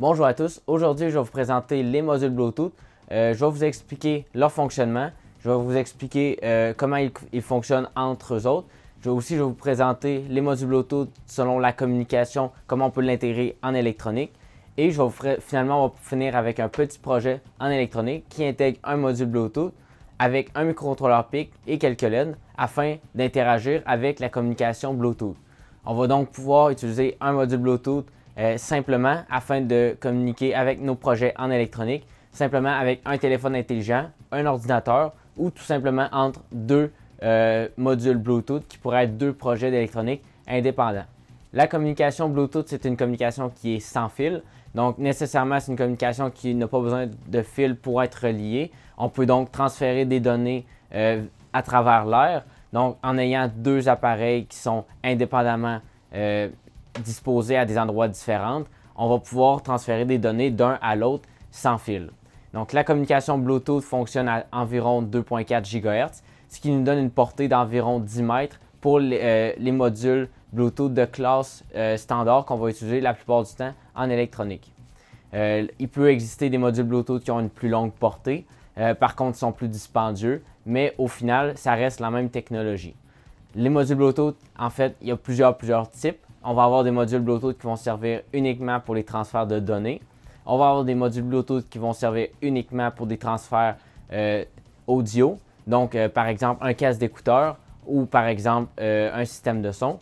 Bonjour à tous, aujourd'hui je vais vous présenter les modules Bluetooth. Euh, je vais vous expliquer leur fonctionnement, je vais vous expliquer euh, comment ils, fonctionnent entre eux autres. Je vais aussi vous présenter les modules Bluetooth selon la communication, comment on peut l'intégrer en électronique. Et je finalement on va finir avec un petit projet en électronique qui intègre un module Bluetooth avec un microcontrôleur PIC et quelques LED afin d'interagir avec la communication Bluetooth. On va donc pouvoir utiliser un module Bluetooth euh, simplement afin de communiquer avec nos projets en électronique, simplement avec un téléphone intelligent, un ordinateur ou tout simplement entre deux euh, modules Bluetooth qui pourraient être deux projets d'électronique indépendants. La communication Bluetooth, c'est une communication qui est sans fil. Donc, nécessairement, c'est une communication qui n'a pas besoin de fil pour être reliée. On peut donc transférer des données euh, à travers l'air. Donc, en ayant deux appareils qui sont indépendamment disposés à des endroits différents, on va pouvoir transférer des données d'un à l'autre sans fil. Donc la communication Bluetooth fonctionne à environ 2.4 GHz, ce qui nous donne une portée d'environ 10 mètres pour euh, les, modules Bluetooth de classe euh, standard qu'on va utiliser la plupart du temps en électronique. Euh, il peut exister des modules Bluetooth qui ont une plus longue portée, par contre ils sont plus dispendieux, mais au final ça reste la même technologie. Les modules Bluetooth, en fait, il y a plusieurs, plusieurs types. On va avoir des modules Bluetooth qui vont servir uniquement pour les transferts de données. On va avoir des modules Bluetooth qui vont servir uniquement pour des transferts euh, audio. Donc, euh, par exemple, un casque d'écouteur ou par exemple euh, un système de son.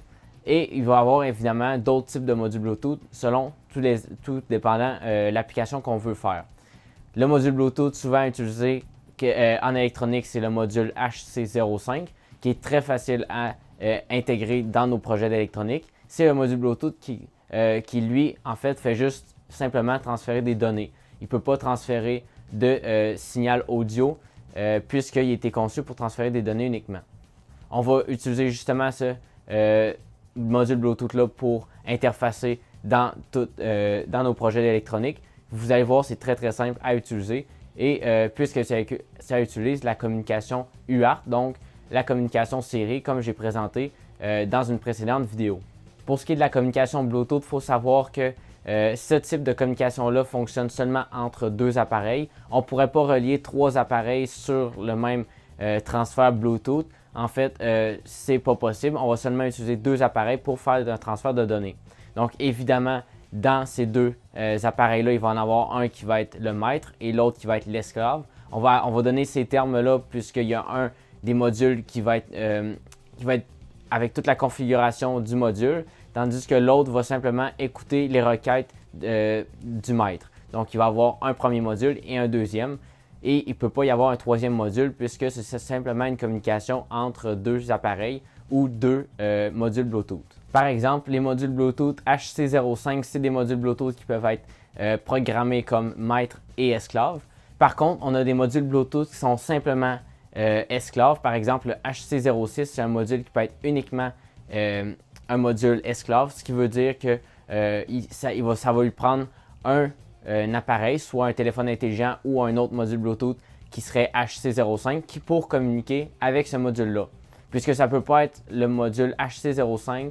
Et il va y avoir évidemment d'autres types de modules Bluetooth selon tout, les, tout dépendant l'application qu'on veut faire. Le module Bluetooth souvent utilisé en électronique, c'est le module HC05 qui est très facile à intégrer dans nos projets d'électronique c'est le module Bluetooth euh, qui, lui, en fait, fait juste simplement transférer des données. Il ne peut pas transférer de euh, signal audio euh, puisqu'il a été conçu pour transférer des données uniquement. On va utiliser justement ce module Bluetooth-là pour interfacer dans, nos projets d'électronique. Vous allez voir, c'est très très simple à utiliser. Et puisque ça, ça, utilise la communication UART, donc la communication série comme j'ai présenté dans une précédente vidéo. Pour ce qui est de la communication Bluetooth, il faut savoir que euh, ce type de communication-là fonctionne seulement entre deux appareils. On ne pourrait pas relier trois appareils sur le même euh, transfert Bluetooth. En fait, euh, ce n'est pas possible. On va seulement utiliser deux appareils pour faire un transfert de données. Donc, évidemment, dans ces deux appareils-là, il va en avoir un qui va être le maître et l'autre qui va être l'esclave. On va, donner ces termes-là puisqu'il y a un des modules qui va être avec toute la configuration du module tandis que l'autre va simplement écouter les requêtes euh, du maître. Donc, il va avoir un premier module et un deuxième. Et il ne peut pas y avoir un troisième module puisque c'est simplement une communication entre deux appareils ou deux euh, modules Bluetooth. Par exemple, les modules Bluetooth HC05, c'est des modules Bluetooth qui peuvent être euh, programmés comme maître et esclave. Par contre, on a des modules Bluetooth qui sont simplement esclaves. Par exemple, le HC06, c'est un module qui peut être uniquement un module esclave, ce qui veut dire que euh, ça, va, lui prendre un, euh, appareil, soit un téléphone intelligent ou un autre module Bluetooth qui serait HC05, qui pour communiquer avec ce module-là. Puisque ça ne peut pas être le module HC05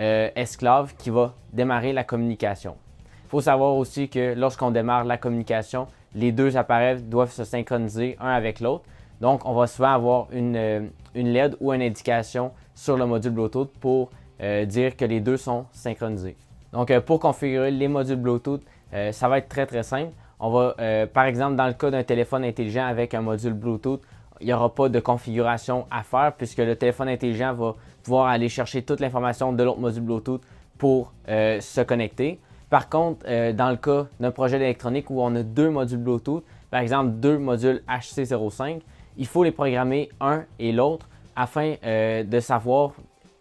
euh, esclave qui va démarrer la communication. Il faut savoir aussi que lorsqu'on démarre la communication, les deux appareils doivent se synchroniser un avec l'autre. Donc, on va souvent avoir une, une LED ou une indication sur le module Bluetooth pour euh, dire que les deux sont synchronisés. Donc, euh, pour configurer les modules Bluetooth, euh, ça va être très très simple. On va, par exemple, dans le cas d'un téléphone intelligent avec un module Bluetooth, il n'y aura pas de configuration à faire puisque le téléphone intelligent va pouvoir aller chercher toute l'information de l'autre module Bluetooth pour se connecter. Par contre, dans le cas d'un projet électronique où on a deux modules Bluetooth, par exemple deux modules HC05, il faut les programmer un et l'autre afin de savoir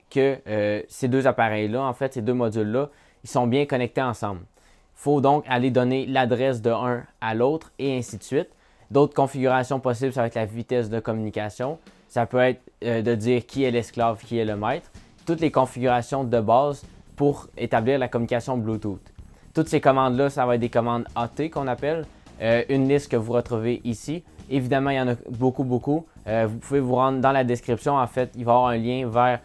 que euh, ces deux appareils-là, en fait, ces deux modules-là, ils sont bien connectés ensemble. Il faut donc aller donner l'adresse de l'un à l'autre et ainsi de suite. D'autres configurations possibles, ça va être la vitesse de communication. Ça peut être euh, de dire qui est l'esclave, qui est le maître. Toutes les configurations de base pour établir la communication Bluetooth. Toutes ces commandes-là, ça va être des commandes AT qu'on appelle. Euh, une liste que vous retrouvez ici. Évidemment, il y en a beaucoup, beaucoup. vous pouvez vous rendre dans la description. En fait, il va y avoir un lien vers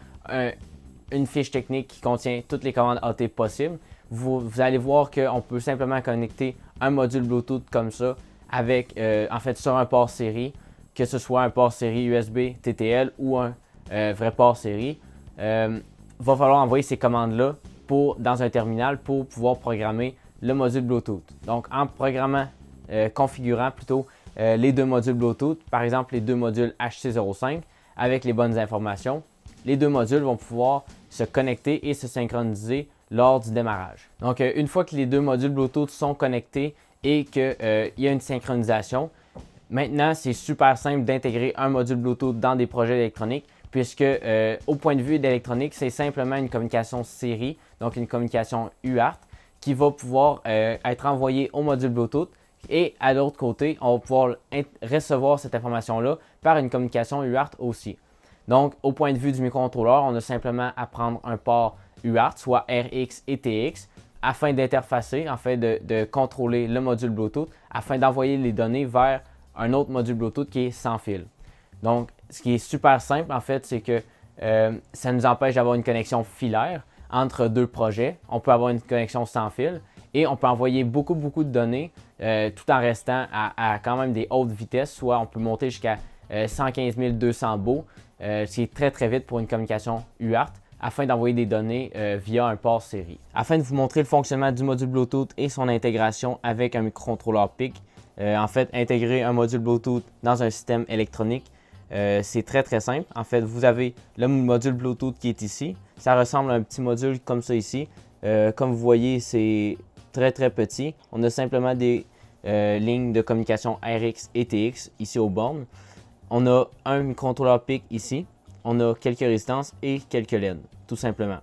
une fiche technique qui contient toutes les commandes AT possibles. Vous, allez voir qu'on peut simplement connecter un module Bluetooth comme ça avec, euh, en fait, sur un port série, que ce soit un port série USB, TTL ou un euh, vrai port série. Euh, va falloir envoyer ces commandes-là dans un terminal pour pouvoir programmer le module Bluetooth. Donc, en programmant, euh, configurant plutôt les deux modules Bluetooth, par exemple les deux modules HC05 avec les bonnes informations, les deux modules vont pouvoir se connecter et se synchroniser lors du démarrage. Donc, euh, une fois que les deux modules Bluetooth sont connectés et qu'il euh, y a une synchronisation, maintenant, c'est super simple d'intégrer un module Bluetooth dans des projets électroniques puisque euh, au point de vue d'électronique, c'est simplement une communication série, donc une communication UART, qui va pouvoir être envoyée au module Bluetooth. Et à l'autre côté, on va pouvoir recevoir cette information-là par une communication UART aussi. Donc, au point de vue du microcontrôleur, on a simplement à prendre un port UART, soit RX et TX, afin d'interfacer, en fait, de, contrôler le module Bluetooth, afin d'envoyer les données vers un autre module Bluetooth qui est sans fil. Donc, ce qui est super simple, en fait, c'est que euh, ça nous empêche d'avoir une connexion filaire entre deux projets. On peut avoir une connexion sans fil et on peut envoyer beaucoup, beaucoup de données euh, tout en restant à, quand même des hautes vitesses, soit on peut monter jusqu'à 115 200 bauds, euh, c'est très très vite pour une communication UART afin d'envoyer des données euh, via un port série. Afin de vous montrer le fonctionnement du module Bluetooth et son intégration avec un microcontrôleur PIC, euh, en fait, intégrer un module Bluetooth dans un système électronique, c'est très très simple. En fait, vous avez le module Bluetooth qui est ici. Ça ressemble à un petit module comme ça ici. comme vous voyez, c'est très très petit. On a simplement des lignes de communication RX et TX ici aux bornes. On a un contrôleur pic ici. On a quelques résistances et quelques LED, tout simplement.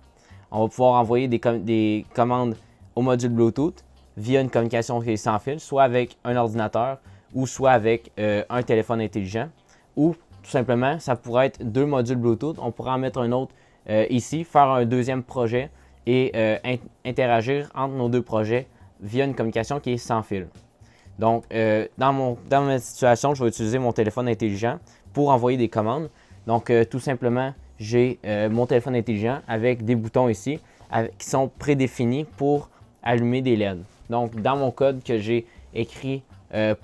On va pouvoir envoyer des, commandes au module Bluetooth via une communication qui est sans fil, soit avec un ordinateur ou soit avec euh, un téléphone intelligent. Ou tout simplement, ça pourrait être deux modules Bluetooth. On pourrait en mettre un autre euh, ici, faire un deuxième projet et euh, interagir entre nos deux projets via une communication qui est sans fil. Donc, euh, dans, ma situation, je vais utiliser mon téléphone intelligent pour envoyer des commandes. Donc, euh, tout simplement, j'ai euh, mon téléphone intelligent avec des boutons ici qui sont prédéfinis pour allumer des LED. Donc, dans mon code que j'ai écrit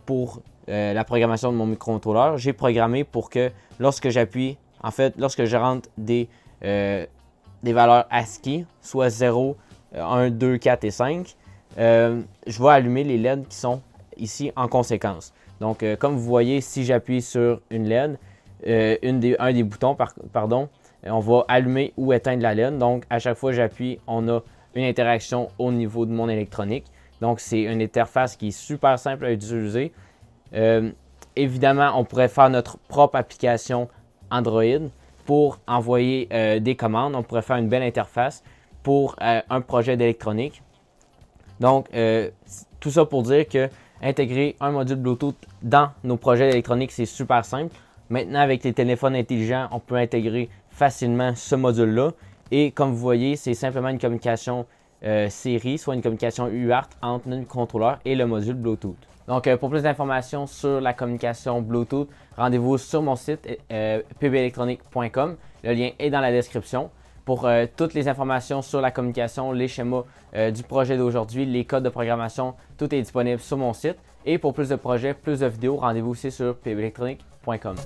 pour la programmation de mon microcontrôleur, j'ai programmé pour que lorsque j'appuie, en fait, lorsque je rentre des, des valeurs ASCII, soit 0, 1, 2, 4 et 5, je vais allumer les LED qui sont ici en conséquence. Donc, euh, comme vous voyez, si j'appuie sur une LED, euh, un des boutons, pardon, euh, on va allumer ou éteindre la LED. Donc, à chaque fois que j'appuie, on a une interaction au niveau de mon électronique. Donc, c'est une interface qui est super simple à utiliser. évidemment, on pourrait faire notre propre application Android pour envoyer des commandes. On pourrait faire une belle interface pour un projet d'électronique. Donc, tout ça pour dire que intégrer un module Bluetooth dans nos projets électroniques, c'est super simple. Maintenant, avec les téléphones intelligents, on peut intégrer facilement ce module-là. Et comme vous voyez, c'est simplement une communication euh, série, soit une communication UART entre notre contrôleur et le module Bluetooth. Donc, euh, pour plus d'informations sur la communication Bluetooth, rendez-vous sur mon site euh, pbelectronique.com. Le lien est dans la description pour euh, toutes les informations sur la communication, les schémas euh, du projet d'aujourd'hui, les codes de programmation, tout est disponible sur mon site. Et pour plus de projets, plus de vidéos, rendez-vous aussi sur pbelectronique.com.